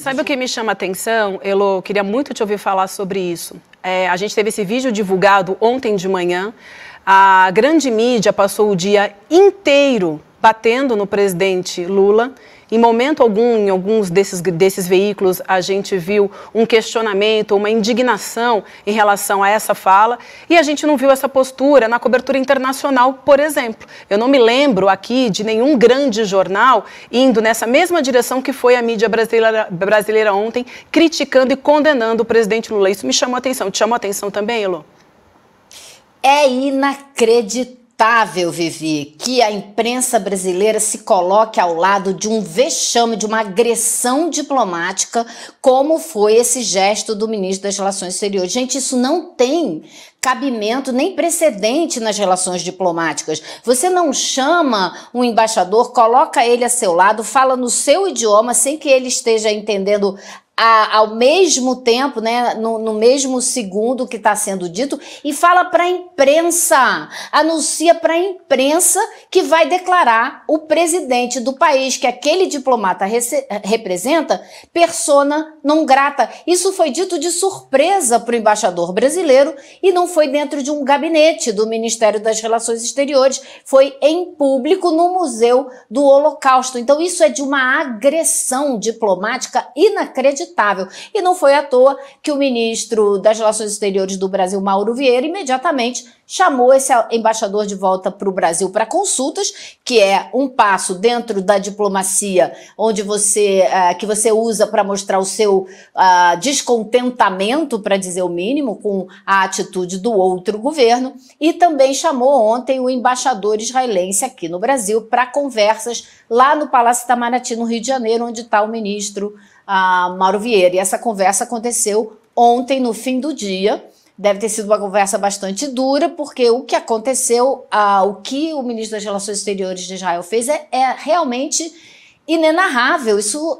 Sabe o que me chama a atenção, Elo? Queria muito te ouvir falar sobre isso. É, a gente teve esse vídeo divulgado ontem de manhã. A grande mídia passou o dia inteiro batendo no presidente Lula em momento algum, em alguns desses, desses veículos, a gente viu um questionamento, uma indignação em relação a essa fala, e a gente não viu essa postura na cobertura internacional, por exemplo. Eu não me lembro aqui de nenhum grande jornal indo nessa mesma direção que foi a mídia brasileira, brasileira ontem, criticando e condenando o presidente Lula. Isso me chamou a atenção. Te chamou a atenção também, Elo? É inacreditável lamentável, Vivi, que a imprensa brasileira se coloque ao lado de um vexame, de uma agressão diplomática, como foi esse gesto do ministro das Relações Exteriores. Gente, isso não tem cabimento nem precedente nas relações diplomáticas. Você não chama um embaixador, coloca ele a seu lado, fala no seu idioma, sem que ele esteja entendendo a, ao mesmo tempo, né, no, no mesmo segundo que está sendo dito, e fala para a imprensa, anuncia para a imprensa que vai declarar o presidente do país que aquele diplomata representa persona não grata. Isso foi dito de surpresa para o embaixador brasileiro e não foi dentro de um gabinete do Ministério das Relações Exteriores, foi em público no Museu do Holocausto. Então, isso é de uma agressão diplomática inacreditável inacreditável. E não foi à toa que o ministro das Relações Exteriores do Brasil, Mauro Vieira, imediatamente chamou esse embaixador de volta para o Brasil para consultas, que é um passo dentro da diplomacia, onde você uh, que você usa para mostrar o seu uh, descontentamento, para dizer o mínimo, com a atitude do outro governo, e também chamou ontem o embaixador israelense aqui no Brasil para conversas lá no Palácio Itamaraty, no Rio de Janeiro, onde está o ministro uh, Mauro Vieira. E essa conversa aconteceu ontem, no fim do dia, Deve ter sido uma conversa bastante dura, porque o que aconteceu, ah, o que o ministro das Relações Exteriores de Israel fez é, é realmente inenarrável. Isso,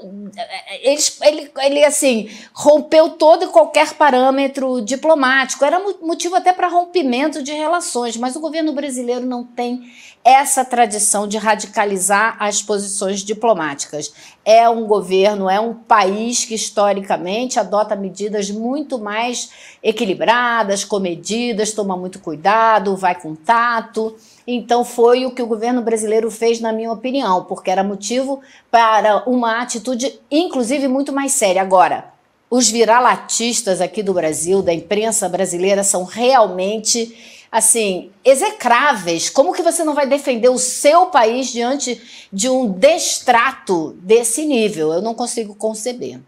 ele, ele, ele assim rompeu todo e qualquer parâmetro diplomático. Era motivo até para rompimento de relações, mas o governo brasileiro não tem essa tradição de radicalizar as posições diplomáticas. É um governo, é um país que historicamente adota medidas muito mais equilibradas, comedidas, toma muito cuidado, vai com tato. Então foi o que o governo brasileiro fez, na minha opinião, porque era motivo para uma atitude, inclusive, muito mais séria. Agora, os viralatistas aqui do Brasil, da imprensa brasileira, são realmente assim, execráveis. Como que você não vai defender o seu país diante de um destrato desse nível? Eu não consigo conceber.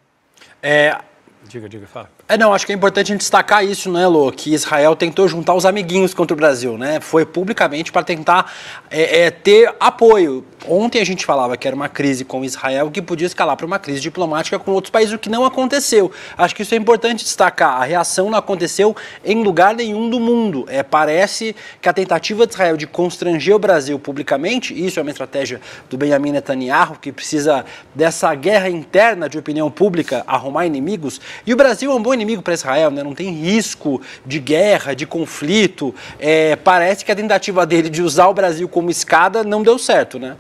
É, Diga, diga, fala. É, não, acho que é importante a gente destacar isso, né, Lô? Que Israel tentou juntar os amiguinhos contra o Brasil, né? Foi publicamente para tentar é, é, ter apoio. Ontem a gente falava que era uma crise com Israel que podia escalar para uma crise diplomática com outros países, o que não aconteceu. Acho que isso é importante destacar. A reação não aconteceu em lugar nenhum do mundo. É, parece que a tentativa de Israel de constranger o Brasil publicamente, isso é uma estratégia do Benjamin Netanyahu, que precisa dessa guerra interna de opinião pública, arrumar inimigos, e o Brasil é um bom inimigo para Israel, né? não tem risco de guerra, de conflito. É, parece que a tentativa dele de usar o Brasil como escada não deu certo, né?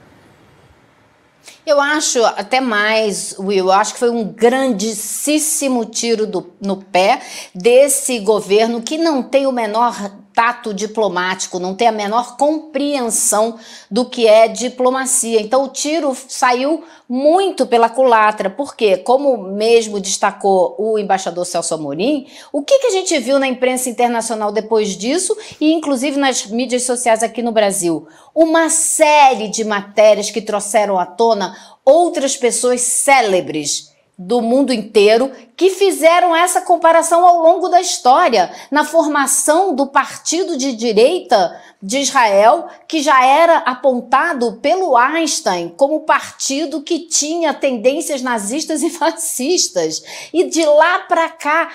Eu acho até mais, Will, eu acho que foi um grandíssimo tiro do, no pé desse governo que não tem o menor tato diplomático, não tem a menor compreensão do que é diplomacia. Então o tiro saiu muito pela culatra, porque, como mesmo destacou o embaixador Celso Amorim, o que, que a gente viu na imprensa internacional depois disso e inclusive nas mídias sociais aqui no Brasil? Uma série de matérias que trouxeram à tona outras pessoas célebres do mundo inteiro que fizeram essa comparação ao longo da história, na formação do partido de direita de Israel, que já era apontado pelo Einstein como partido que tinha tendências nazistas e fascistas. E de lá para cá,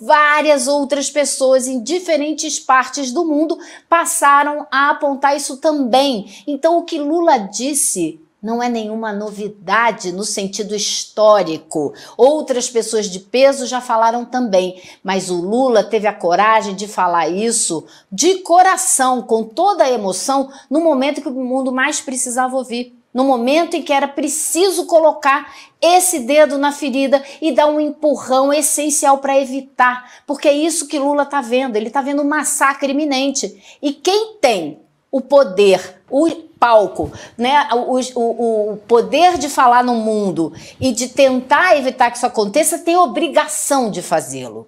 várias outras pessoas em diferentes partes do mundo passaram a apontar isso também. Então, o que Lula disse não é nenhuma novidade no sentido histórico. Outras pessoas de peso já falaram também, mas o Lula teve a coragem de falar isso de coração, com toda a emoção, no momento que o mundo mais precisava ouvir. No momento em que era preciso colocar esse dedo na ferida e dar um empurrão essencial para evitar, porque é isso que Lula está vendo. Ele está vendo um massacre iminente. E quem tem o poder, o palco, né? O, o, o, poder de falar no mundo e de tentar evitar que isso aconteça tem obrigação de fazê-lo.